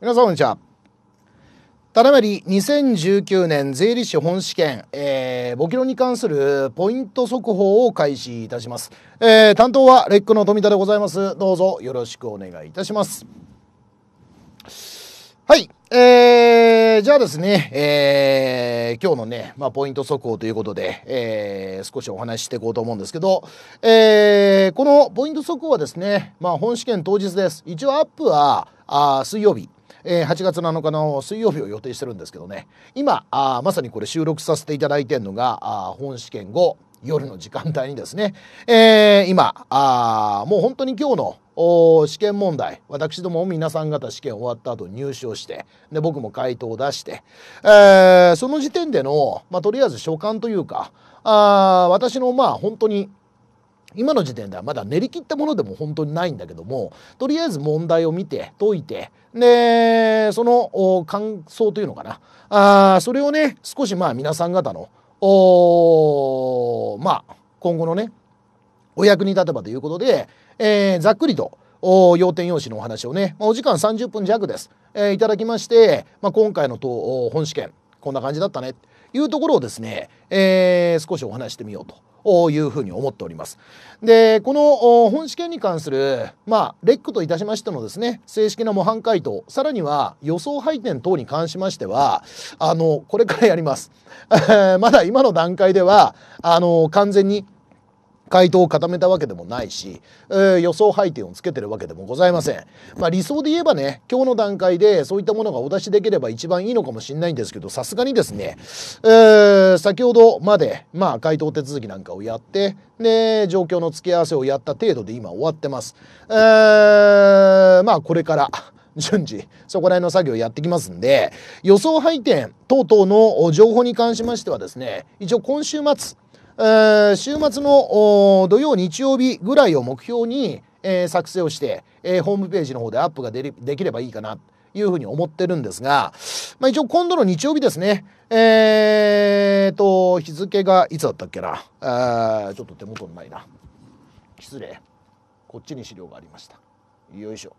皆さんこんにちは。ただまり2019年税理士本試験、えー、簿記論に関するポイント速報を開始いたします。えー、担当はレックの富田でございます。どうぞよろしくお願いいたします。はい。えー、じゃあですね、えー、今日のね、まあ、ポイント速報ということで、えー、少しお話ししていこうと思うんですけど、えー、このポイント速報はですね、まあ、本試験当日です。一応アップはあ水曜日。えー、8月7日の水曜日を予定してるんですけどね今あまさにこれ収録させていただいてるのがあ本試験後夜の時間帯にですね、えー、今あもう本当に今日の試験問題私ども皆さん方試験終わった後入試をしてで僕も回答を出して、えー、その時点での、まあ、とりあえず所感というかあ私のまあ本当に今の時点ではまだ練り切ったものでも本当にないんだけどもとりあえず問題を見て解いてでその感想というのかなあそれをね少しまあ皆さん方のおまあ今後のねお役に立てばということで、えー、ざっくりと要点用紙のお話をね、まあ、お時間30分弱です、えー、いただきまして、まあ、今回のと本試験こんな感じだったねというところをですね、えー、少しお話してみようとというふうに思っております。でこの本試験に関する、まあ、レックといたしましてのですね正式な模範解答さらには予想配点等に関しましてはあのこれからやります。まだ今の段階ではあの完全に回答を固めたわけでもないし、えー、予想配点をつけてるわけでもございません。まあ、理想で言えばね、今日の段階でそういったものがお出しできれば一番いいのかもしれないんですけど、さすがにですね、えー、先ほどまで、まあ、回答手続きなんかをやって、で、状況の付け合わせをやった程度で今終わってます。えー、まあ、これから、順次そこら辺の作業をやってきますんで予想配点等々の情報に関しましてはですね一応今週末えー、週末の土曜日曜日ぐらいを目標に、えー、作成をして、えー、ホームページの方でアップがでできればいいかなというふうに思ってるんですが、まあ、一応今度の日曜日ですねえーと日付がいつだったっけなあちょっと手元のないな失礼こっちに資料がありましたよいしょ、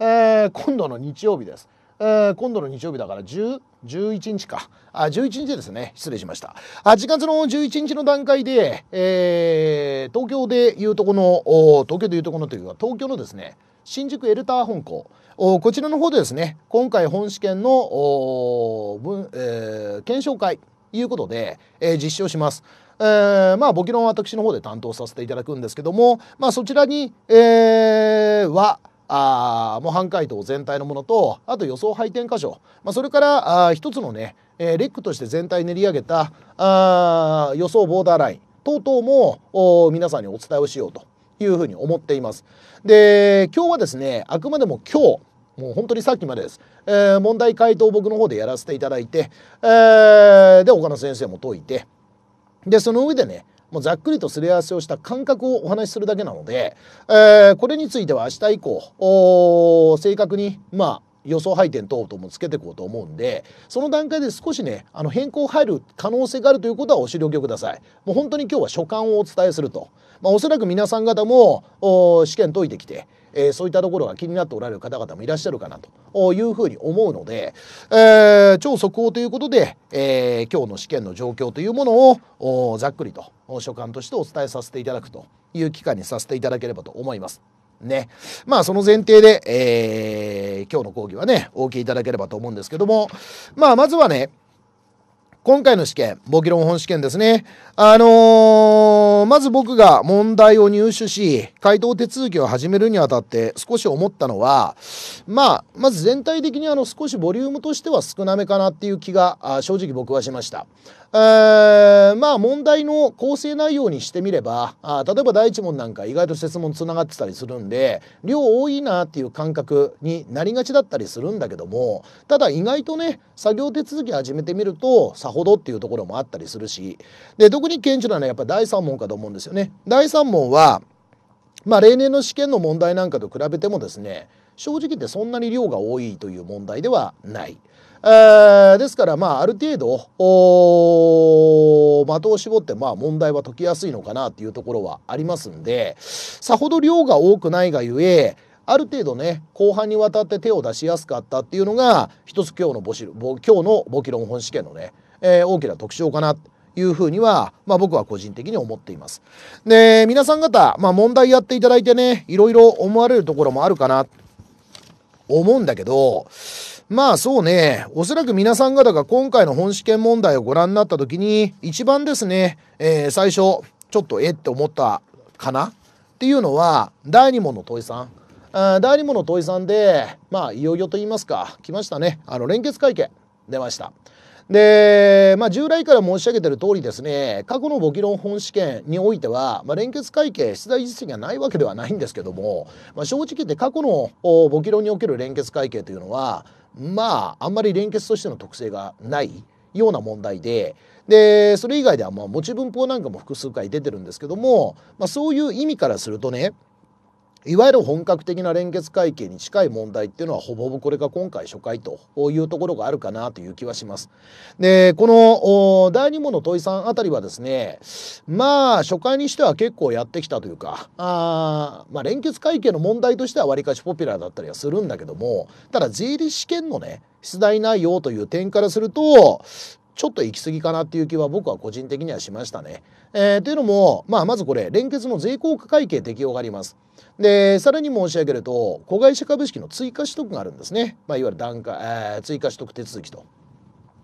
えー、今度の日曜日ですえー、今度の日曜日だから10、11日か。あ、11日ですね。失礼しました。8月の11日の段階で、えー、東京でいうとこの、東京でいうとこのというか、東京のですね、新宿エルター本校。こちらの方でですね、今回本試験の、分えー、検証会ということで、えー、実施をします。えー、まあ簿記は私の方で担当させていただくんですけども、まあ、そちらに、えー、は、あ模範解答全体のものとあと予想配点箇所、まあ、それからあ一つのね、えー、レックとして全体練り上げたあ予想ボーダーライン等々も皆さんにお伝えをしようというふうに思っています。で今日はですねあくまでも今日もう本当にさっきまでです、えー、問題解答を僕の方でやらせていただいて、えー、で岡野先生も解いてでその上でねもうざっくりとすり合わせをした感覚をお話しするだけなので、えー、これについては明日以降正確にまあ予想配点等々もつけていこうと思うんでその段階で少しねあの変更入る可能性があるということはお知りおきくださいもう本当に今日は所感をお伝えすると、まあ、おそらく皆さん方も試験解いてきてえー、そういったところが気になっておられる方々もいらっしゃるかなというふうに思うので、えー、超速報ということで、えー、今日の試験の状況というものをざっくりと所感としてお伝えさせていただくという期間にさせていただければと思います。ね。まあその前提で、えー、今日の講義はね、お受けいただければと思うんですけども、まあまずはね、今回の試験、簿記論本試験ですね。あのー、まず僕が問題を入手し、回答手続きを始めるにあたって少し思ったのは、まあ、まず全体的にあの少しボリュームとしては少なめかなっていう気が正直僕はしました。えまあ問題の構成内容にしてみればあ例えば第1問なんか意外と設問つながってたりするんで量多いなっていう感覚になりがちだったりするんだけどもただ意外とね作業手続き始めてみるとさほどっていうところもあったりするしで特に顕著なのはやっぱ第3問かと思うんですよね。第3問はまあ例年の試験の問題なんかと比べてもですね正直言ってそんなに量が多いという問題ではない。えー、ですから、まあ、ある程度、的を絞って、まあ、問題は解きやすいのかなっていうところはありますんで、さほど量が多くないがゆえ、ある程度ね、後半にわたって手を出しやすかったっていうのが、一つ今日のボシ、今日の簿記論本試験のね、えー、大きな特徴かな。いうふうには、まあ僕は個人的に思っています。で、皆さん方、まあ問題やっていただいてね、いろいろ思われるところもあるかな、思うんだけど、まあそうね、おそらく皆さん方が今回の本試験問題をご覧になった時に、一番ですね、えー、最初、ちょっとえって思ったかなっていうのは、第2問の問いさん。あ第2問の問いさんで、まあいよいよと言いますか、来ましたね。あの連結会見、出ました。で、まあ、従来から申し上げてる通りですね過去の簿記論本試験においては、まあ、連結会計出題実績がないわけではないんですけども、まあ、正直言って過去の簿記論における連結会計というのはまああんまり連結としての特性がないような問題ででそれ以外ではまあ持ち文法なんかも複数回出てるんですけども、まあ、そういう意味からするとねいわゆる本格的な連結会計に近い問題っていうのはほぼほぼこれが今回初回というところがあるかなという気はします。でこの第2問の問いさんあたりはですねまあ初回にしては結構やってきたというかあまあ連結会計の問題としてはわりかしポピュラーだったりはするんだけどもただ税理試験のね出題内容という点からするとちょっと行き過ぎかなっていう気は僕は個人的にはしましたね。えー、というのも、まあ、まずこれ連結の税効果会計適用があります。でさらに申し上げると子会社株式の追加取得があるんですね、まあ、いわゆる段階、えー、追加取得手続きと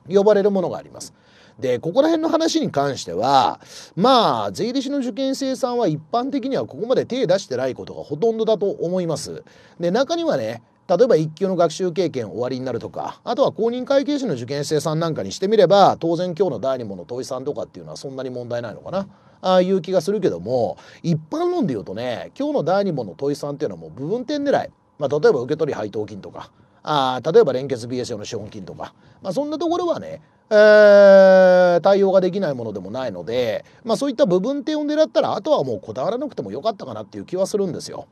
呼ばれるものがあります。でここら辺の話に関してはまあ税理士の受験生さんは一般的にはここまで手出してないことがほとんどだと思います。で中にはね、例えば1級の学習経験終わりになるとかあとは公認会計士の受験生さんなんかにしてみれば当然今日の第2問の問いさんとかっていうのはそんなに問題ないのかな。ああいう気がするけども一般論で言うとね今日の第2問の問いさんっていうのはもう部分点狙い、まあ、例えば受け取り配当金とかあ例えば連結 BSO の資本金とか、まあ、そんなところはねえー、対応ができないものでもないので、まあ、そういった部分点を狙ったらあとはもうこだわらなくてもよかったかなっていう気はするんですよ。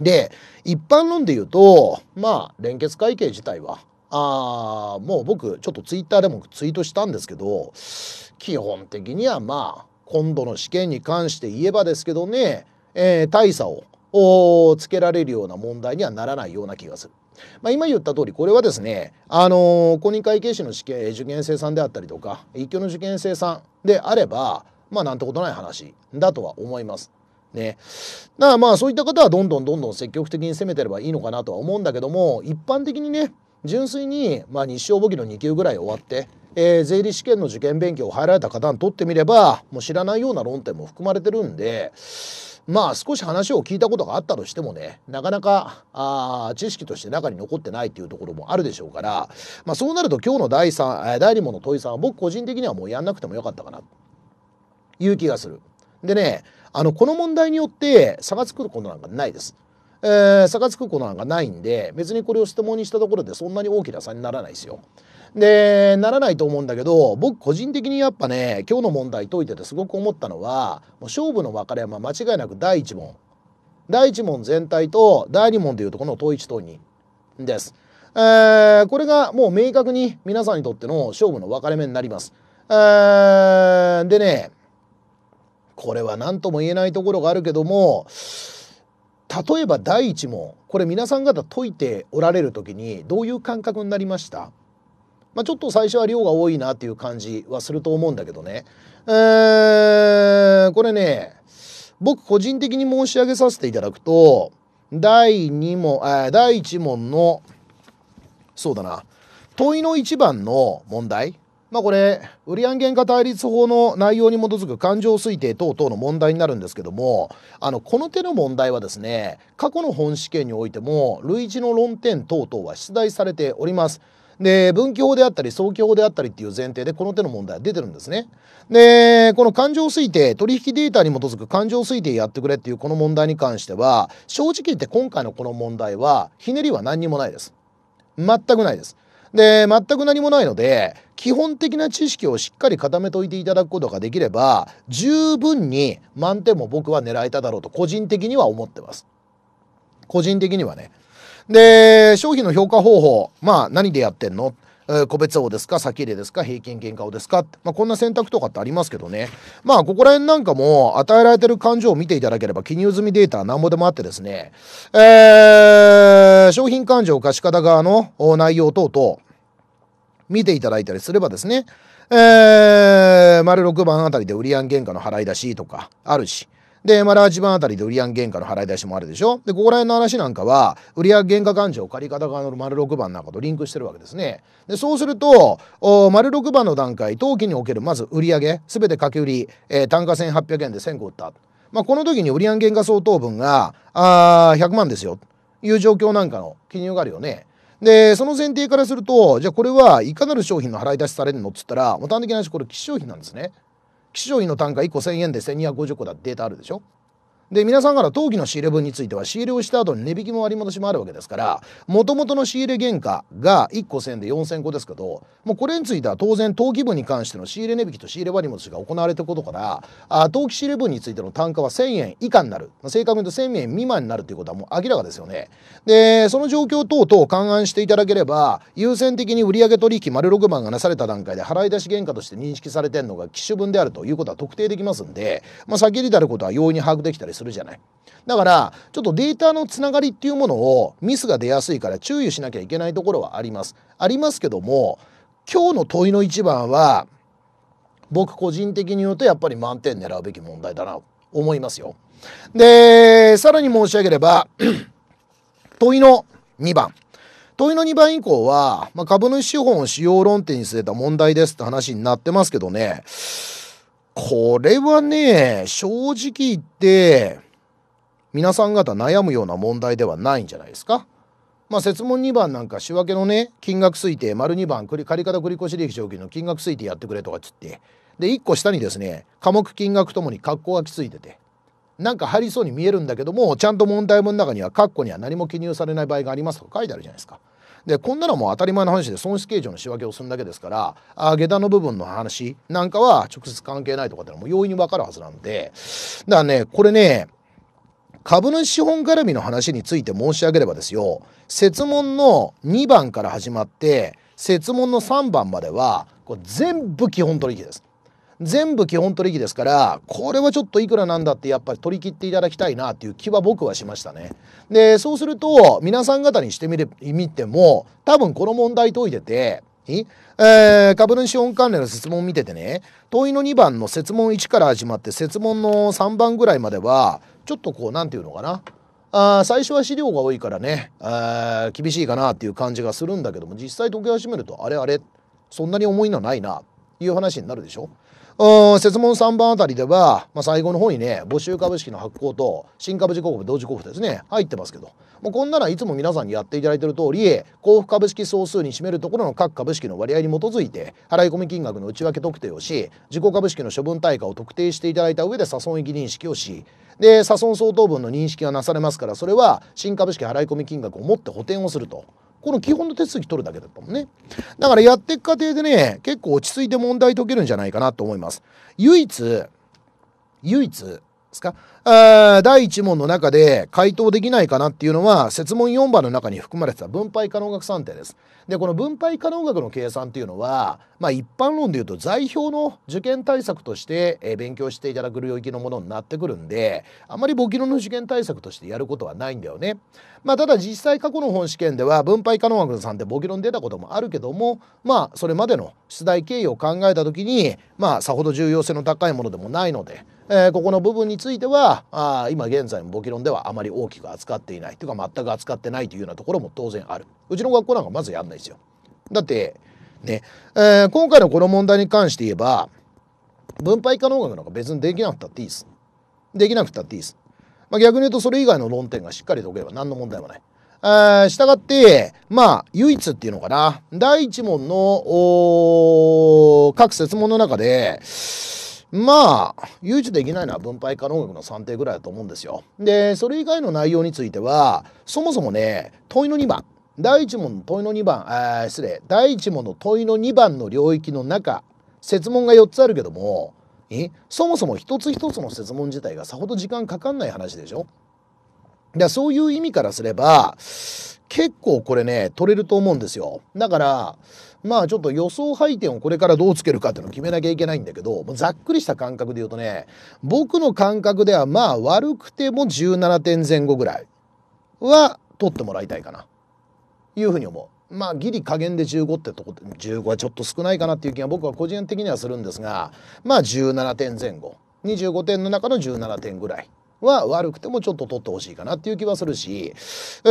で、一般論で言うと、まあ、連結会計自体は、あもう僕、ちょっとツイッターでもツイートしたんですけど、基本的にはまあ、今度の試験に関して言えばですけどね、えー、大差をつけられるような問題にはならないような気がする。まあ、今言った通りこれはですね、あのー、公認会計士の試験受験生さんであったりとか一級の受験生さんであればまあなんてことない話だとは思います。ね。だからまあそういった方はどんどんどんどん積極的に攻めてればいいのかなとは思うんだけども一般的にね純粋に、まあ、日照簿記の2級ぐらい終わって、えー、税理士試験の受験勉強を入られた方にとってみればもう知らないような論点も含まれてるんでまあ少し話を聞いたことがあったとしてもねなかなかあ知識として中に残ってないっていうところもあるでしょうから、まあ、そうなると今日の第3第2問の問いさんは僕個人的にはもうやんなくてもよかったかなという気がする。でねあの、この問題によって差がつくことなんかないです。えー、差がつくことなんかないんで、別にこれを質問にしたところでそんなに大きな差にならないですよ。で、ならないと思うんだけど、僕個人的にやっぱね、今日の問題解いててすごく思ったのは、もう勝負の分かれは間違いなく第1問。第1問全体と第2問でいうとこの統一等2です。えー、これがもう明確に皆さんにとっての勝負の分かれ目になります。えー、でね、これは何とも言えないところがあるけども例えば第一問これ皆さん方解いておられる時にどういう感覚になりましたまあ、ちょっと最初は量が多いなっていう感じはすると思うんだけどね。えー、これね、僕個人的に申し上げさせていただくと、第2問、あ第1問の、そうだな、問いの1番の問題、まあ、これ売上原価対立法の内容に基づく勘定推定等々の問題になるんですけどもあのこの手の問題はですね過去の本試験においても類似の論点等々は出題されております。で分岐法であったり早期法であったりっていう前提でこの手の問題は出てるんですね。でこの勘定推定取引データに基づく勘定推定やってくれっていうこの問題に関しては正直言って今回のこの問題はひねりは何にもないです。全くないです。で全く何もないので基本的な知識をしっかり固めといていただくことができれば十分に満点も僕は狙えただろうと個人的には思ってます。個人的にはね。で商品の評価方法まあ何でやってんの個別王ですか先例ですか平均原価をですかまあ、こんな選択とかってありますけどねまあここら辺なんかも与えられてる感情を見ていただければ記入済みデータは何ぼでもあってですね、えー、商品勘定貸方側の内容等々見ていただいたりすればですね、えー、丸6番あたりで売り上げ原価の払い出しとかあるし、で、まあ、ラージあたりで売上原価の払い出しもあるでしょ。で、ここら辺の話なんかは、売上原価勘定借方側の丸6番なんかとリンクしてるわけですね。で、そうすると、丸6番の段階、当期におけるまず売上、すべて掛け売り、えー、単価1800円で1000個売った。まあ、この時に売上原価相当分が、あ100万ですよ、という状況なんかの記入があるよね。でその前提からするとじゃあこれはいかなる商品の払い出しされるのっつったら、もあ、端的な話これ基商品なんですね。希少位の単価1個1,000円で1,250個だってデータあるでしょで皆さんから当期の仕入れ分については仕入れをした後に値引きも割り戻しもあるわけですからもともとの仕入れ原価が1個1000で4000個ですけどもうこれについては当然当期分に関しての仕入れ値引きと仕入れ割り戻しが行われていることからあ当期仕入れ分についての単価は1000円以下になる、まあ、正確に言うと1000円未満になるということはもう明らかですよね。でその状況等々を勘案していただければ優先的に売上取引丸6番がなされた段階で払い出し原価として認識されているのが機種分であるということは特定できますんで、まあ、先に至ることは容易に把握できたりするじゃない。だからちょっとデータのつながりっていうものをミスが出やすいから注意しなきゃいけないところはあります。ありますけども今日の問いの一番は僕個人的に言うとやっぱり満点狙うべき問題だな思いますよ。でさらに申し上げれば 問いの2番問いの2番以降は、まあ、株主資本を使用論点に据えた問題ですって話になってますけどねこれはね、正直言って、皆さん方悩むような問題ではないんじゃないですか。まあ、設問2番なんか仕分けのね金額推定丸2番借方繰越利益償金の金額推定やってくれとかっつってで1個下にですね科目金額ともに括弧がきついててなんか入りそうに見えるんだけどもちゃんと問題文の中には括弧には何も記入されない場合がありますとか書いてあるじゃないですか。でこんなのも当たり前の話で損失計上の仕分けをするだけですからあ下駄の部分の話なんかは直接関係ないとかってのも容易に分かるはずなんでだからねこれね株主資本絡みの話について申し上げればですよ設問の2番から始まって設問の3番まではこれ全部基本取引です。全部基本取引ですからこれはちょっといくらなんだってやっぱり取り切っていただきたいなっていう気は僕はしましたね。でそうすると皆さん方にしてみれ見ても多分この問題解いててえー、株主資本関連の質問見ててね問いの2番の設問1から始まって設問の3番ぐらいまではちょっとこう何て言うのかなあ最初は資料が多いからねあ厳しいかなっていう感じがするんだけども実際解き始めるとあれあれそんなに重いのないなという話になるでしょ。うん、問3番あたりでは、まあ、最後の方にね、募集株式の発行と、新株式公布、同時交付ですね、入ってますけど、もうこんならいつも皆さんにやっていただいている通り、交付株式総数に占めるところの各株式の割合に基づいて、払い込み金額の内訳特定をし、自己株式の処分対価を特定していただいた上で、差損益認識をし、で、差損相当分の認識がなされますから、それは新株式払い込み金額をもって補填をすると。この基本の手続き取るだけだったもんねだからやっていく過程でね結構落ち着いて問題解けるんじゃないかなと思います唯一唯一ですかあ第1問の中で回答できないかなっていうのは設問4番の中に含まれてた分配可能額算定です。でこの分配可能額の計算っていうのは、まあ、一般論でいうと在表の受験対策として、えー、勉強していただく領域のものになってくるんであまり簿記論の受験対策としてやることはないんだよね。まあ、ただ実際過去の本試験では分配可能額のんって簿記論出たこともあるけどもまあそれまでの出題経緯を考えた時にまあさほど重要性の高いものでもないので。えー、ここの部分についてはあ今現在の簿記論ではあまり大きく扱っていないというか全く扱ってないというようなところも当然あるうちの学校なんかまずやんないですよだってね、えー、今回のこの問題に関して言えば分配可能学なんか別にできなくたっていいですできなくたっていいです、まあ、逆に言うとそれ以外の論点がしっかりと解けば何の問題もないしたがってまあ唯一っていうのかな第一問の各説問の中でまあ誘致できないのは分配可能額の算定ぐらいだと思うんですよ。でそれ以外の内容についてはそもそもね問いの2番第1問の問いの2番あ失礼第1問の問いの2番の領域の中設問が4つあるけどもえそもそも一つ一つの設問自体がさほど時間かかんない話でしょらそういう意味からすれば結構これね取れると思うんですよだからまあちょっと予想配点をこれからどうつけるかっていうのを決めなきゃいけないんだけど、ざっくりした感覚で言うとね、僕の感覚ではまあ悪くても17点前後ぐらいは取ってもらいたいかな。いうふうに思う。まあギリ加減で15ってとこで15はちょっと少ないかなっていう気が僕は個人的にはするんですがまあ17点前後25点の中の17点ぐらいは悪くてもちょっと取ってほしいかなっていう気はするし、え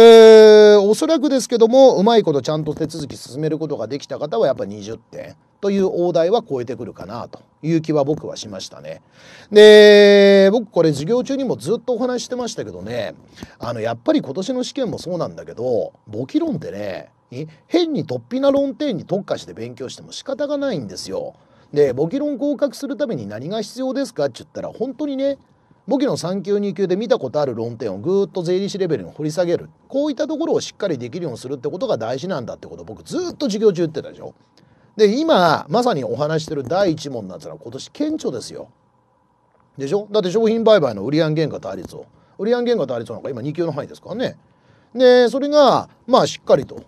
ー、おそらくですけどもうまいことちゃんと手続き進めることができた方はやっぱ20点という大台は超えてくるかなという気は僕はしましたね。で僕これ授業中にもずっとお話してましたけどねあのやっぱり今年の試験もそうなんだけど簿記論ってね変に突飛な論点に特化して勉強しても仕方がないんですよ。で簿記論合格するために何が必要ですかって言ったら本当にね簿記の3級2級で見たことある論点をぐーっと税理士レベルに掘り下げるこういったところをしっかりできるようにするってことが大事なんだってことを僕ずっと授業中言ってたでしょ。で今まさにお話してる第1問なんてのは今年顕著ですよ。でしょだって商品売買の売り上げ原価対立を売り上げ原価対立なんか今2級の範囲ですからね。でそれがまあしっかりと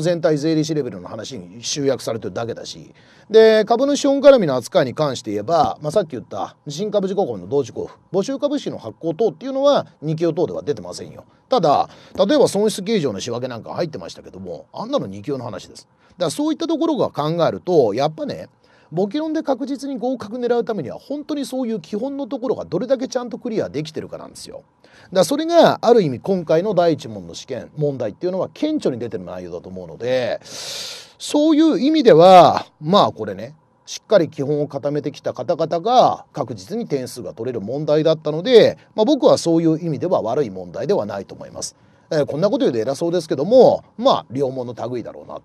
全体税理士レベルの話に集約されてるだけだしで株主本絡みの扱いに関して言えば、まあ、さっき言った新株事故後の同時交付募集株式の発行等っていうのは2級等では出てませんよただ例えば損失計上の仕分けなんか入ってましたけどもあんなの2級の話ですだからそういったところが考えるとやっぱねボケ論で確実に合格狙うためには本当にそういう基本のところがどれだけちゃんとクリアできてるかなんですよ。だそれがある意味今回の第一問の試験問題っていうのは顕著に出てる内容だと思うのでそういう意味ではまあこれねしっかり基本を固めてきた方々が確実に点数が取れる問題だったので、まあ、僕はそういう意味では悪い問題ではないと思います。えー、こんなこと言うと偉そうですけどもまあ両門の類だろうな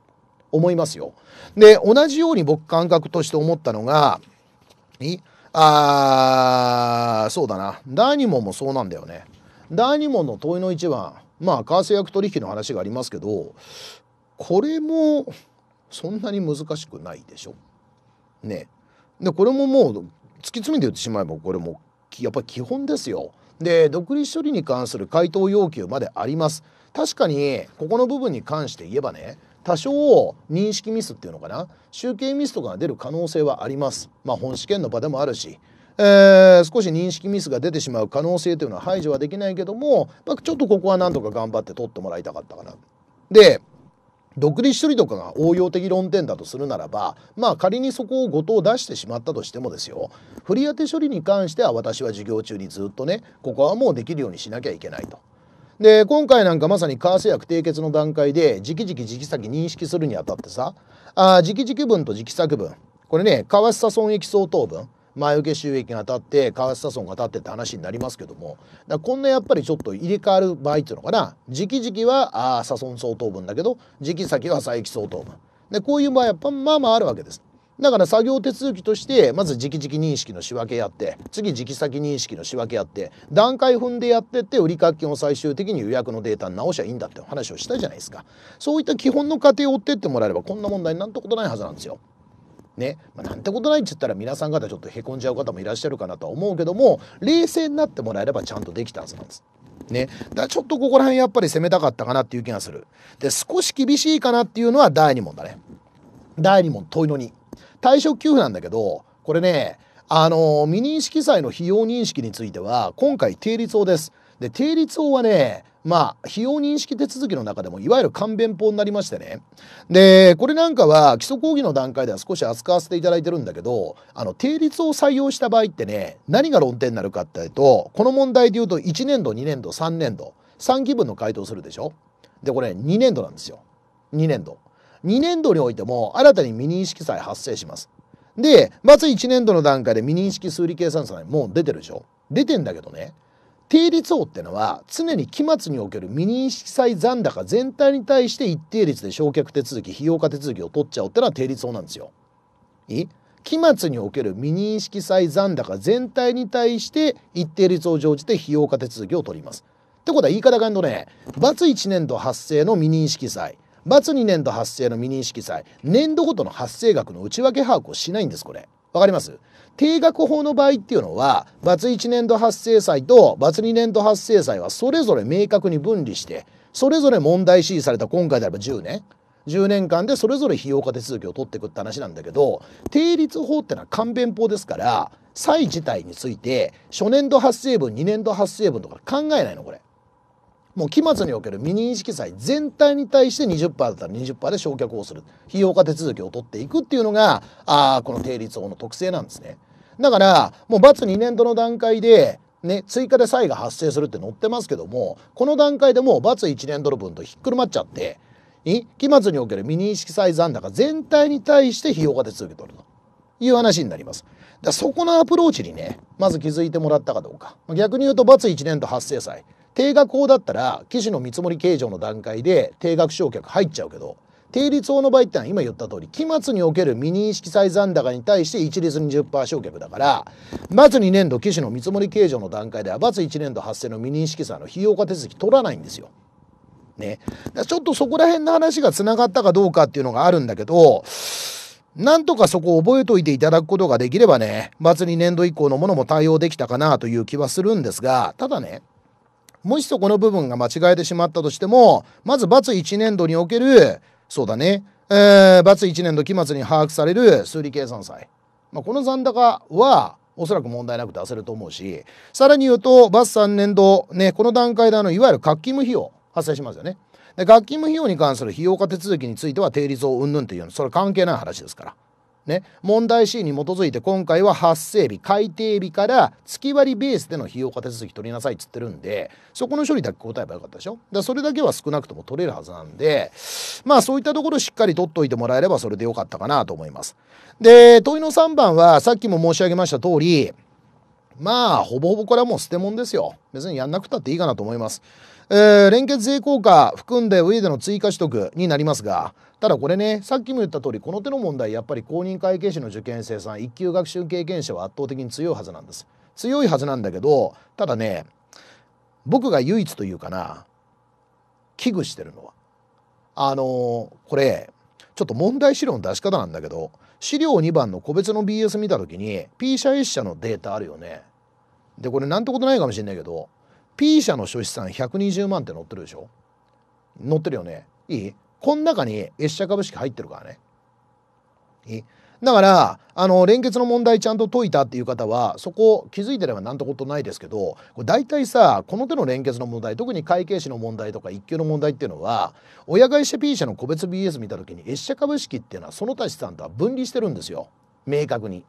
思いますよ。で同じように僕感覚として思ったのがあそうだな第2問もそうなんだよね。第2問の問いの1番まあ為替役取引の話がありますけどこれもそんなに難しくないでしょ。ね。でこれももう突き詰めて言ってしまえばこれもやっぱり基本ですよ。で独立処理に関する回答要求まであります。確かにここの部分に関して言えばね多少認識ミスっていうのかな集計ミスとかが出る可能性はあります。まあ、本試験の場でもあるしえー、少し認識ミスが出てしまう可能性というのは排除はできないけども、まあ、ちょっとここは何とか頑張って取ってもらいたかったかな。で独立処理とかが応用的論点だとするならばまあ仮にそこを後藤出してしまったとしてもですよ振り当て処理に関しては私は授業中にずっとねここはもうできるようにしなきゃいけないと。で今回なんかまさに為替約締結の段階で直々直先認識するにあたってさあ直々分と直作分これね為替差損益相当分前受け収益が当たって為替差損が当たってって話になりますけどもだこんなやっぱりちょっと入れ替わる場合っていうのかな直々はあ差損相当分だけど直々先は差益相当分でこういう場合やっぱまあまああるわけです。だから作業手続きとしてまず直々認識の仕分けやって次直先認識の仕分けやって段階踏んでやってって売掛金を最終的に予約のデータに直しゃいいんだって話をしたじゃないですかそういった基本の過程を追ってってもらえればこんな問題なんてことないはずなんですよ。ね、まあ、なんてことないっつったら皆さん方ちょっとへこんじゃう方もいらっしゃるかなとは思うけども冷静になってもらえればちゃんとできたはずなんです。ね、だちょっとここら辺やっぱり攻めたかったかなっていう気がする。で少し厳しいかなっていうのは第2問だね。第2問問いの2。退職給付なんだけどこれねあの未認識債の費用認識については今回定率法です。で定率法はねまあ、費用認識手続きの中でも、いわゆる勘弁法になりましてね。で、これなんかは、基礎講義の段階では少し扱わせていただいてるんだけど、あの、定率を採用した場合ってね、何が論点になるかっていうと、この問題でいうと、1年度、2年度、3年度、3期分の回答するでしょで、これ、2年度なんですよ。2年度。2年度においても新たに未認識債発生します。で、まず1年度の段階で未認識数理計算債もう出てるでしょ出てんだけどね、定率法ってのは常に期末における未認識債残高全体に対して一定率で償却手続き、費用化手続きを取っちゃうってのは定率法なんですよ。い期末における未認識債残高全体に対して一定率を乗じて費用化手続きを取ります。ってことは言い方がんとね、×1 年度発生の未認識債、罰2年度発生の未認識債年度ごとの発生額の内訳把握をしないんですこれ。わかります定額法の場合っていうのは、罰1年度発生債と罰2年度発生債はそれぞれ明確に分離して、それぞれ問題指示された今回であれば10年、10年間でそれぞれ費用化手続きを取っていくって話なんだけど、定率法ってのは勘弁法ですから、債自体について、初年度発生分、2年度発生分とか考えないの、これ。もう期末におけるミニ意識債全体に対して20%だったら20%で償却をする費用化手続きを取っていくっていうのがあこの定率法の特性なんですね。だからもう罰2年度の段階でね、追加で債が発生するって載ってますけどもこの段階でもう罰1年度の分とひっくるまっちゃって期末におけるミニ意識債残高全体に対して費用が手続き取るという話になります。だそこのアプローチにねまず気づいてもらったかどうか逆に言うと罰1年度発生債定額法だったら機種の見積もり計上の段階で定額償却入っちゃうけど定率法の場合ってのは今言った通り期末における未認識債残高に対して一律20%償却だから末2年度機種の見積もり計上の段階では末1年度発生の未認識債の費用化手続き取らないんですよ。ね、ちょっとそこら辺の話がつながったかどうかっていうのがあるんだけどなんとかそこを覚えといていただくことができればね末2年度以降のものも対応できたかなという気はするんですがただねもしそこの部分が間違えてしまったとしてもまず罰1年度におけるそうだね、えー、罰1年度期末に把握される数理計算債、まあ、この残高はおそらく問題なく出せると思うしさらに言うと罰3年度、ね、この段階であのいわゆる課金無費用発生しますよね。で学勤務費用に関する費用化手続きについては定率をうんぬんというのそれ関係ない話ですから。ね、問題 C に基づいて今回は発生日改定日から月割りベースでの費用化手続き取りなさいっつってるんでそこの処理だけ答えばよかったでしょだそれだけは少なくとも取れるはずなんでまあそういったところしっかり取っといてもらえればそれでよかったかなと思いますで問いの3番はさっきも申し上げました通りまあほぼほぼこれはもう捨て物ですよ別にやんなくたっていいかなと思いますえー、連結税効果含んで上での追加取得になりますがただこれねさっきも言った通りこの手の問題やっぱり公認会計士の受験生さん1級学習経験者は圧倒的に強いはずなんです強いはずなんだけどただね僕が唯一というかな危惧してるのはあのー、これちょっと問題資料の出し方なんだけど資料2番の個別の BS 見た時に P 社 S 社のデータあるよねでこれなんてことないかもしれないけど P 社の所資産120万って載ってるでしょ載ってるよねいいこの中に越社株式入ってるからね。だから、あの、連結の問題ちゃんと解いたっていう方は、そこ気づいてればなんてことないですけど、これ大体さ、この手の連結の問題、特に会計士の問題とか一級の問題っていうのは、親会社 P 社の個別 BS 見た時に、越社株式っていうのはその他資産とは分離してるんですよ。明確に。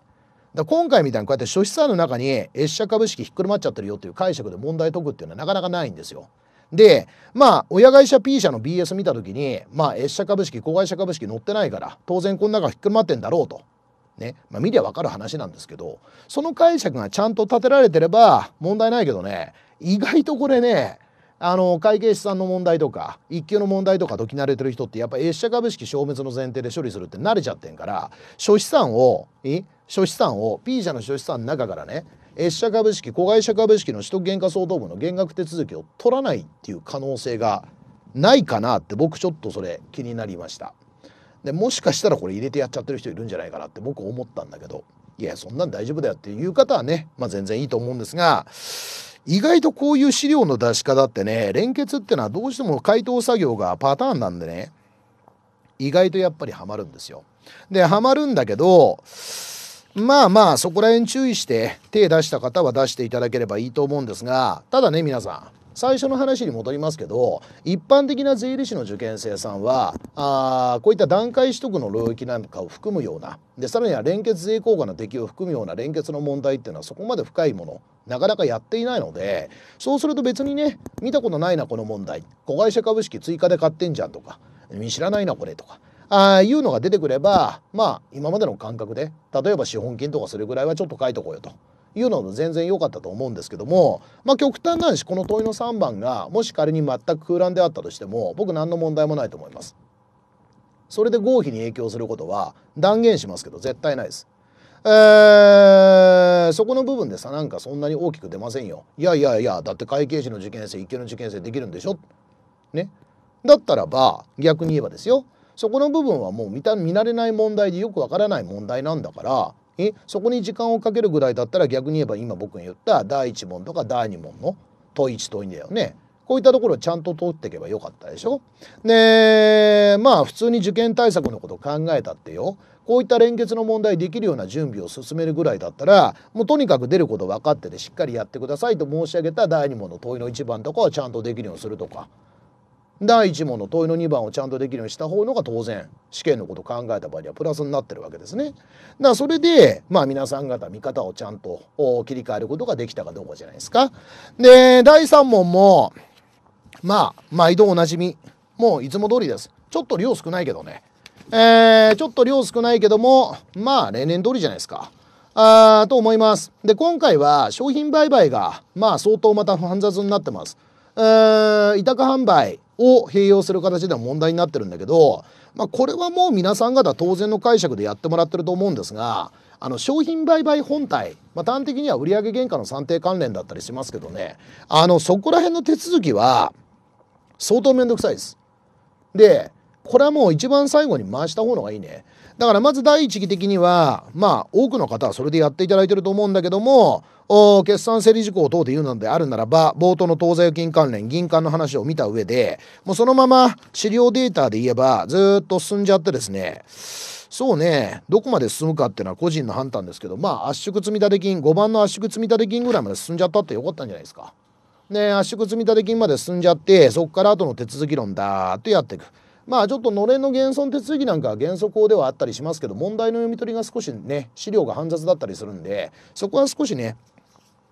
だ今回みたいにこうやって諸資産の中に越社株式ひっくるまっちゃってるよっていう解釈で問題解くっていうのはなかなかないんですよ。でまあ親会社 P 社の BS 見た時にまあ S 社株式子会社株式載ってないから当然この中引っくるまってんだろうと。ねまあ、見りゃ分かる話なんですけどその解釈がちゃんと立てられてれば問題ないけどね意外とこれねあの会計士さんの問題とか一級の問題とか解き慣れてる人ってやっぱ S 社株式消滅の前提で処理するって慣れちゃってんから諸資産を諸資産を P 社の諸資産の中からね A 社株式子会社株式の取得原価相当分の減額手続きを取らないっていう可能性がないかなって僕ちょっとそれ気になりましたでもしかしたらこれ入れてやっちゃってる人いるんじゃないかなって僕思ったんだけどいやそんなん大丈夫だよっていう方はね、まあ、全然いいと思うんですが意外とこういう資料の出し方ってね連結ってのはどうしても回答作業がパターンなんでね意外とやっぱりハマるんですよ。でハマるんだけどまあまあそこら辺注意して手出した方は出していただければいいと思うんですがただね皆さん最初の話に戻りますけど一般的な税理士の受験生さんはあこういった段階取得の領域なんかを含むようなでさらには連結税効果の適用を含むような連結の問題っていうのはそこまで深いものなかなかやっていないのでそうすると別にね見たことないなこの問題子会社株式追加で買ってんじゃんとか見知らないなこれとかあいうのが出てくればまあ今までの感覚で例えば資本金とかそれぐらいはちょっと書いとこうよというのも全然良かったと思うんですけども、まあ、極端なしこの問いの3番がもし仮に全く空欄であったとしても僕何の問題もないと思います。それで合否に影響することは断言しますけど絶対ないです。えー、そこの部分でさなんかそんなに大きく出ませんよ。いやいやいやだって会計士の受験生一級の受験生できるんでしょねだったらば逆に言えばですよそこの部分はもう見た見慣れない問題でよくわからない問題なんだからえそこに時間をかけるぐらいだったら逆に言えば今僕が言った第1問とか第2問の問1問2だよね。こういったところをちゃんと通っていけばよかったでしょ。で、まあ普通に受験対策のこと考えたってよ。こういった連結の問題できるような準備を進めるぐらいだったら、もうとにかく出ること分かっててしっかりやってくださいと申し上げた第2問の問いの1番とかはちゃんとできるようにするとか。第1問の問いの2番をちゃんとできるようにした方のが当然試験のこと考えた場合にはプラスになってるわけですね。だからそれでまあ皆さん方見方をちゃんと切り替えることができたかどうかじゃないですか。で第3問もまあ毎度おなじみもういつも通りです。ちょっと量少ないけどね。えー、ちょっと量少ないけどもまあ例年通りじゃないですか。あと思います。で今回は商品売買がまあ相当また煩雑になってます。うー、委託販売を併用する形では問題になってるんだけど、まあ、これはもう皆さん方当然の解釈でやってもらってると思うんですがあの商品売買本体、まあ、端的には売上原価の算定関連だったりしますけどねあのそこら辺の手続きは相当面倒くさいです。でこれはもう一番最後に回した方のがいいね。だからまず第一義的には、まあ多くの方はそれでやっていただいてると思うんだけども、決算整理事項等で言うのであるならば、冒頭の当座預金関連、銀行の話を見た上で、もうそのまま資料データで言えばずっと進んじゃってですね、そうね、どこまで進むかっていうのは個人の判断ですけど、まあ圧縮積立金、5番の圧縮積立金ぐらいまで進んじゃったってよかったんじゃないですか。ね、圧縮積立金まで進んじゃって、そこから後の手続き論だーってやっていく。まあちょっとのれんの減損手続きなんかは原則法ではあったりしますけど問題の読み取りが少しね資料が煩雑だったりするんでそこは少しね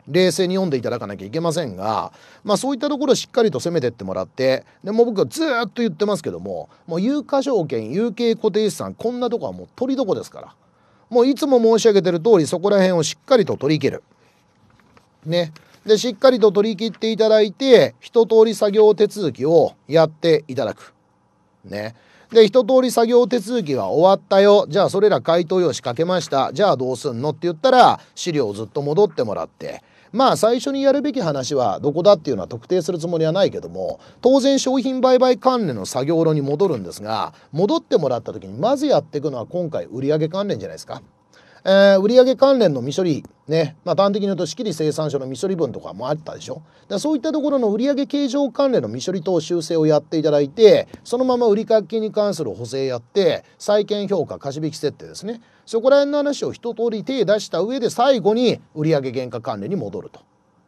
冷静に読んでいただかなきゃいけませんが、まあ、そういったところしっかりと攻めてってもらってでも僕はずっと言ってますけどももう有価証券有形固定資産こんなとこはもう取りどこですからもういつも申し上げてる通りそこら辺をしっかりと取り切る。ね。でしっかりと取り切っていただいて一通り作業手続きをやっていただく。ね。で一通り作業手続きは終わったよじゃあそれら回答用紙かけましたじゃあどうすんのって言ったら資料をずっと戻ってもらってまあ最初にやるべき話はどこだっていうのは特定するつもりはないけども当然商品売買関連の作業路に戻るんですが戻ってもらった時にまずやっていくのは今回売上関連じゃないですか。えー、売上関連の未処理ね、まあ、端的に言うと仕切り生産所の未処理分とかもあったでしょだそういったところの売上計上関連の未処理等修正をやっていただいてそのまま売掛金に関する補正やって債権評価貸引設定ですねそこら辺の話を一通り手出した上で最後に売上原価関連に戻ると、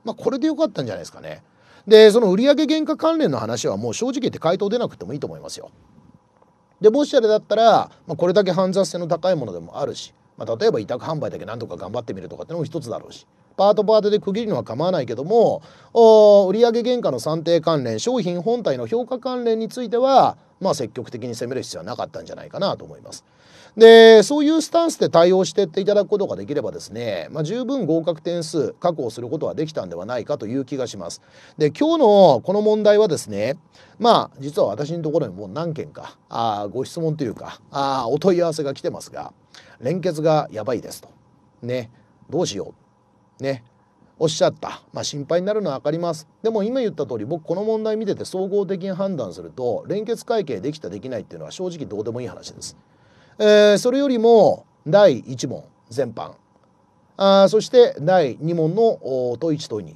まあ、これでよかったんじゃないですかねでその売上原価関連の話はもう正直言って回答出なくてもいいと思いますよでもしあれだったら、まあ、これだけ煩雑性の高いものでもあるしまあ、例えば委託販売だけなんとか頑張ってみるとかってのも一つだろうしパートパートで区切るのは構わないけどもお売上原価の算定関連商品本体の評価関連については、まあ、積極的に攻める必要はなかったんじゃないかなと思います。でそういうスタンスで対応してっていただくことができればですね、まあ、十分合格点数確保することはできたんではないかという気がします。で今日のこの問題はですねまあ実は私のところにもう何件かあご質問というかあお問い合わせが来てますが。連結がやばいですと。ね。どうしよう。ね。おっしゃった。まあ、心配になるのは分かります。でも今言った通り僕この問題見てて総合的に判断すると連結会計できたできないっていうのは正直どうでもいい話です。えー、それよりも第1問全般あそして第2問の問1問2。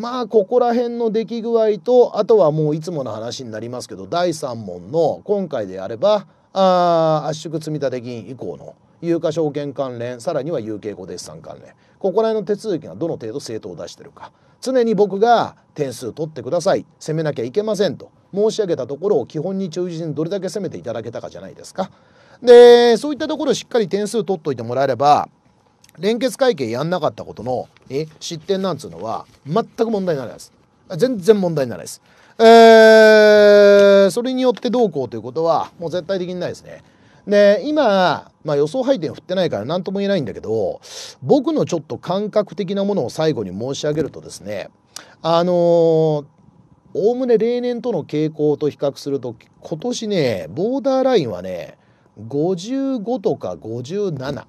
まあここら辺の出来具合とあとはもういつもの話になりますけど第3問の今回であればあ圧縮積立金以降の有価証券関連さらには有形固定資産関連ここら辺の手続きがどの程度正当を出してるか常に僕が点数取ってください攻めなきゃいけませんと申し上げたところを基本に忠実にどれだけ攻めていただけたかじゃないですか。でそういったところをしっかり点数取っといてもらえれば連結会計やんなかったことのえ失点なんつうのは全く問題にならないです。全然問題にならないです。えー、それによってどうこうということはもう絶対的にないですね。で、今、まあ、予想配点振ってないから何とも言えないんだけど、僕のちょっと感覚的なものを最後に申し上げるとですね、あのーおおむね例年との傾向と比較すると今年ねボーダーラインはね55とか57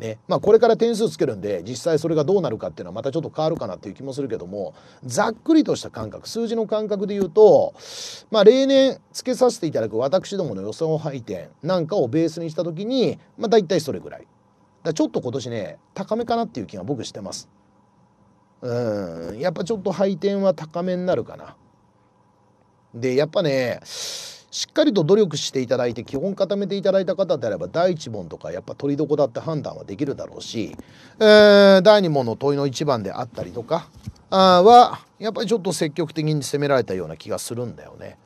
ねまあ、これから点数つけるんで実際それがどうなるかっていうのはまたちょっと変わるかなっていう気もするけどもざっくりとした感覚数字の感覚で言うと、まあ、例年つけさせていただく私どもの予想配点なんかをベースにした時に、まあ、大体それぐらいだちょっと今年ね高めかなっていう気が僕してます。うんやっぱちょっと配点は高めになるかな。でやっぱねしっかりと努力していただいて基本固めていただいた方であれば第1問とかやっぱ取りどこだって判断はできるだろうし、えー、第2問の問いの1番であったりとかあはやっぱりちょっと積極的に攻められたような気がするんだよね。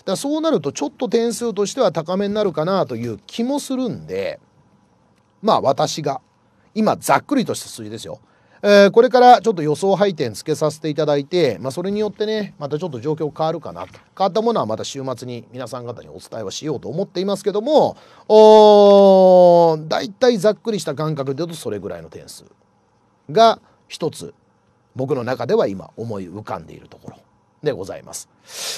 だからそうなるとちょっと点数としては高めになるかなという気もするんでまあ私が今ざっくりとした数字ですよえー、これからちょっと予想配点つけさせていただいて、まあ、それによってねまたちょっと状況変わるかなと変わったものはまた週末に皆さん方にお伝えはしようと思っていますけどもお大体ざっくりした感覚で言うとそれぐらいの点数が一つ僕の中では今思い浮かんでいるところでございます。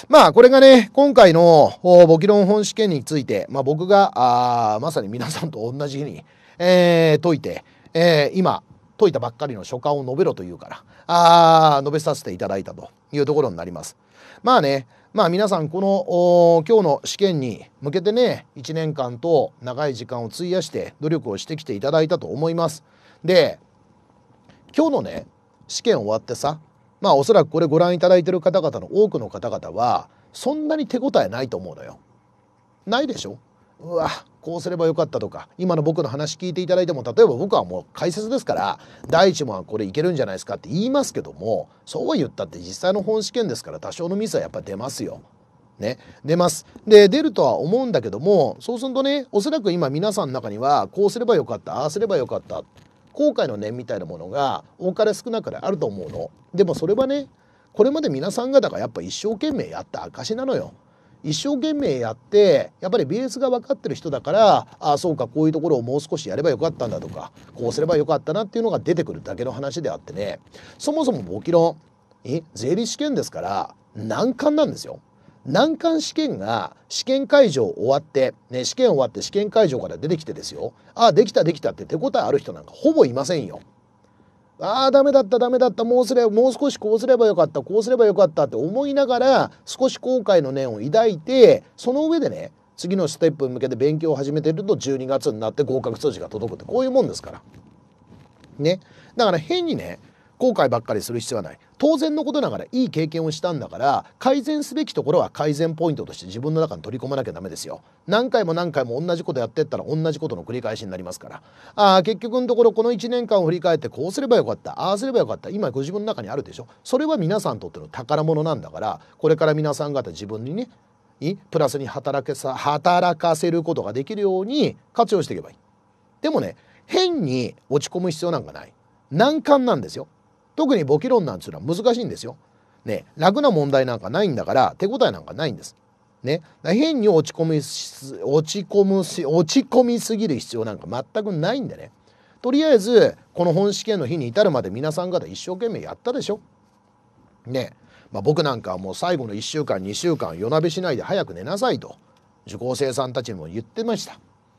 まあこれがね今回の簿記論本試験について、まあ、僕があまさに皆さんと同じ日に、えー、解いて、えー、今解いたばっかりの書簡を述べろというから、ああ、述べさせていただいたというところになります。まあね、まあ皆さんこの今日の試験に向けてね、1年間と長い時間を費やして努力をしてきていただいたと思います。で、今日のね、試験終わってさ、まあおそらくこれご覧いただいてる方々の多くの方々は、そんなに手応えないと思うのよ。ないでしょうわこうすればよかったとか今の僕の話聞いていただいても例えば僕はもう解説ですから第一問はこれいけるんじゃないですかって言いますけどもそうは言ったって実際の本試験ですから多少のミスはやっぱ出ますよ。ね、出ますで出るとは思うんだけどもそうするとねおそらく今皆さんの中にはこうすればよかったああすればよかった後悔の念みたいなものが多かれ少なかれあると思うのでもそれはねこれまで皆さん方がやっぱ一生懸命やった証なのよ。一生懸命やってやっぱりベースが分かってる人だからああそうかこういうところをもう少しやればよかったんだとかこうすればよかったなっていうのが出てくるだけの話であってねそもそも簿記論え税理試験ですから難関なんですよ。難関試験が試験会場終わって、ね、試験終わって試験会場から出てきてですよああできたできたって手応えある人なんかほぼいませんよ。ああダメだったダメだったもうすれもう少しこうすればよかったこうすればよかったって思いながら少し後悔の念を抱いてその上でね次のステップに向けて勉強を始めてると12月になって合格通知が届くってこういうもんですから。ね。だから変にね後悔ばっかりする必要はない当然のことながらいい経験をしたんだから改善すべきところは改善ポイントとして自分の中に取り込まなきゃダメですよ何回も何回も同じことやってったら同じことの繰り返しになりますからああ結局のところこの1年間を振り返ってこうすればよかったああすればよかった今ご自分の中にあるでしょそれは皆さんにとっての宝物なんだからこれから皆さん方自分にねプラスに働けさ働かせることができるように活用していけばいいでもね変に落ち込む必要なんかない難関なんですよ特に簿記論なんていうのは難しいんですよ。ね、楽な問題なんかないんだから手応えなんかないんです。ね、変に落ち込み落ち込む落ち込みすぎる必要なんか全くないんでねとりあえずこの本試験の日に至るまで皆さん方一生懸命やったでしょ。ねまあ、僕なんかはもう最後の1週間2週間夜なべしないで早く寝なさいと受講生さんたちにも言ってました。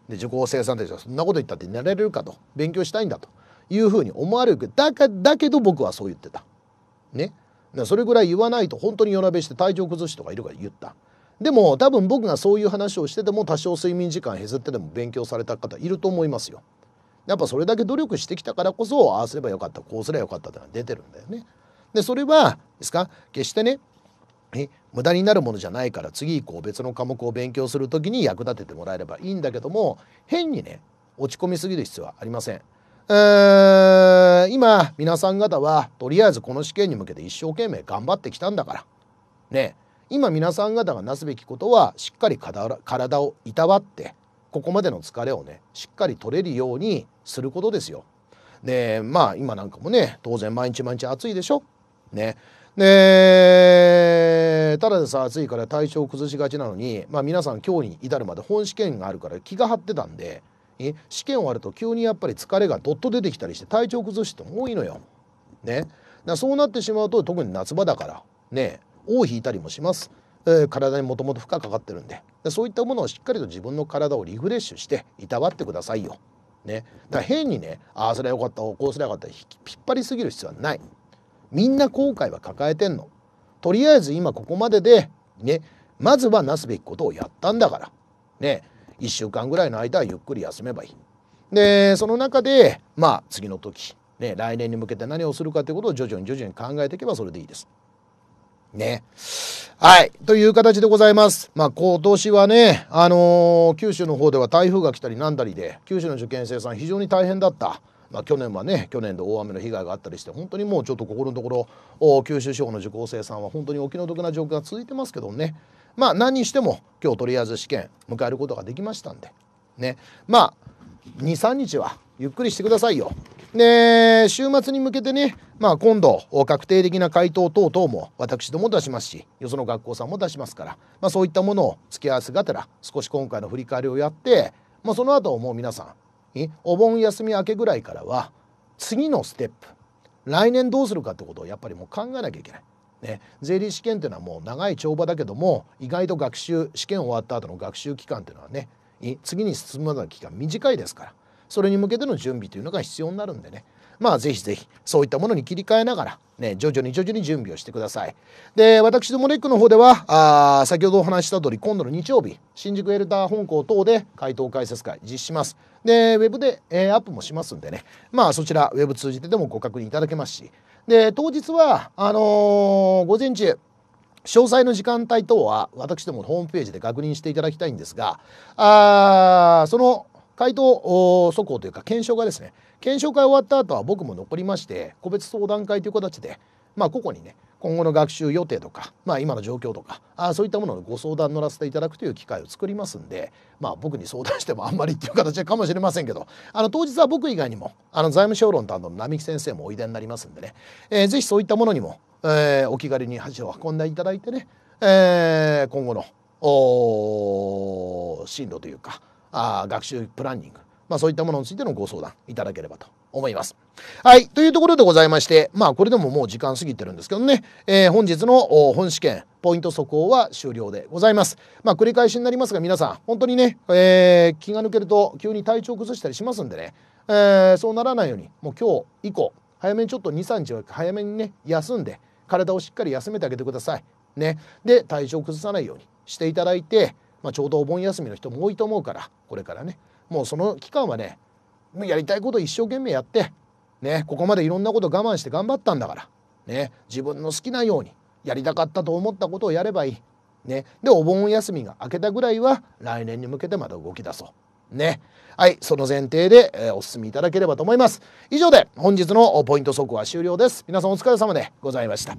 で受講生さんたちはそんなこと言ったって寝られるかと勉強したいんだというふうに思われるけどだかだけど僕はそう言ってた。ね。それぐらい言わないと本当に夜なべして体調崩しとかいるから言った。でも多分僕がそういう話をしてても多少睡眠時間へずってでも勉強された方いると思いますよ。やっぱそれだけ努力してきたからこそああすればよかったこうすればよかったってのが出てるんだよね。でそれはですか決してねえ無駄になるものじゃないから次以降別の科目を勉強する時に役立ててもらえればいいんだけども変にね落ち込みすぎる必要はありません。え今皆さん方はとりあえずこの試験に向けて一生懸命頑張ってきたんだからね今皆さん方がなすべきことはしっかり体をいたわってここまでの疲れをねしっかり取れるようにすることですよ。でまあ今なんかもね当然毎日毎日暑いでしょ。ね。でただでさ暑いから体調を崩しがちなのに、まあ、皆さん今日に至るまで本試験があるから気が張ってたんでに試験終わると急にやっぱり疲れがどっと出てきたりして体調崩しても多いのよ。ね、だそうなってしまうと特に夏場だからね尾を引いたりもします。えー、体にもともと負荷かかってるんででそういったものをしっかりと自分の体をリフレッシュしていたわってくださいよ。ね、だ変にねああそれゃよかったこうすりゃよかった引っ張りすぎる必要はないみんな後悔は抱えてんのとりあえず今ここまででねまずはなすべきことをやったんだからね1週間ぐらいの間はゆっくり休めばいい。でその中でまあ次の時、ね、来年に向けて何をするかということを徐々に徐々に考えていけばそれでいいです。ね。はい。という形でございます。まあ、今年はね、あのー、九州の方では台風が来たりなんだりで、九州の受験生さん非常に大変だった。まあ、去年はね、去年で大雨の被害があったりして、本当にもうちょっと心のところ、九州地方の受講生さんは本当にお気の毒な状況が続いてますけどね。まあ何にしても今日とりあえず試験迎えることができましたんでねまあ23日はゆっくりしてくださいよ。で週末に向けてね、まあ、今度確定的な回答等々も私ども出しますしよその学校さんも出しますから、まあ、そういったものを付き合わせがてら少し今回の振り返りをやって、まあ、その後もう皆さんお盆休み明けぐらいからは次のステップ来年どうするかってことをやっぱりもう考えなきゃいけない。ね、税理試験っていうのはもう長い帳場だけども意外と学習試験終わった後の学習期間っていうのはね次に進むまでの期間短いですからそれに向けての準備というのが必要になるんでねまあぜひぜひそういったものに切り替えながらね徐々に徐々に準備をしてくださいで私どもレックの方ではあ先ほどお話した通り今度の日曜日新宿エルター本校等で回答解説会実施しますでウェブで、えー、アップもしますんでねまあそちらウェブ通じてでもご確認いただけますしで当日はあのー、午前中詳細の時間帯等は私どものホームページで確認していただきたいんですがあその回答速報というか検証がですね検証会終わった後は僕も残りまして個別相談会という形でまあ個々にね今後の学習予定とか、まあ、今の状況とかあそういったもののご相談乗らせていただくという機会を作りますんで、まあ、僕に相談してもあんまりっていう形かもしれませんけどあの当日は僕以外にもあの財務省論担当の並木先生もおいでになりますんでね、えー、ぜひそういったものにも、えー、お気軽に足を運んでいただいてね、えー、今後の進路というかあ学習プランニング、まあ、そういったものについてのご相談いただければと思います。はい。というところでございまして、まあ、これでももう時間過ぎてるんですけどね、えー、本日の本試験、ポイント速報は終了でございます。まあ、繰り返しになりますが、皆さん、本当にね、えー、気が抜けると急に体調崩したりしますんでね、えー、そうならないように、もう今日以降、早めにちょっと2、3日は早めにね、休んで、体をしっかり休めてあげてください。ね。で、体調崩さないようにしていただいて、まあ、ちょうどお盆休みの人も多いと思うから、これからね、もうその期間はね、やりたいこと一生懸命やって、ね、ここまでいろんなこと我慢して頑張ったんだから、ね、自分の好きなようにやりたかったと思ったことをやればいい。ね、でお盆休みが明けたぐらいは来年に向けてまた動き出そう。ね、はいその前提で、えー、お進みいただければと思います。以上で本日のポイント速報は終了です。皆さんお疲れ様でございました。